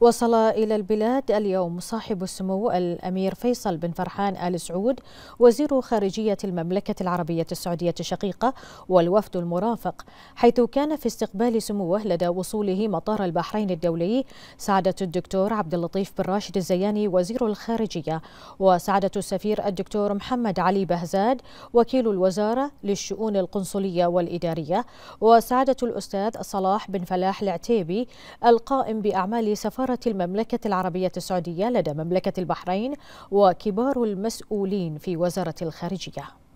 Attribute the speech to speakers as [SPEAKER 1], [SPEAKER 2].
[SPEAKER 1] وصل إلى البلاد اليوم صاحب السمو الأمير فيصل بن فرحان آل سعود وزير خارجية المملكة العربية السعودية الشقيقة والوفد المرافق حيث كان في استقبال سموه لدى وصوله مطار البحرين الدولي سعادة الدكتور عبد اللطيف بن راشد الزياني وزير الخارجية وسعادة السفير الدكتور محمد علي بهزاد وكيل الوزارة للشؤون القنصلية والإدارية وسعادة الأستاذ صلاح بن فلاح العتيبي القائم بأعمال سفارة إدارة المملكة العربية السعودية لدى مملكة البحرين وكبار المسؤولين في وزارة الخارجية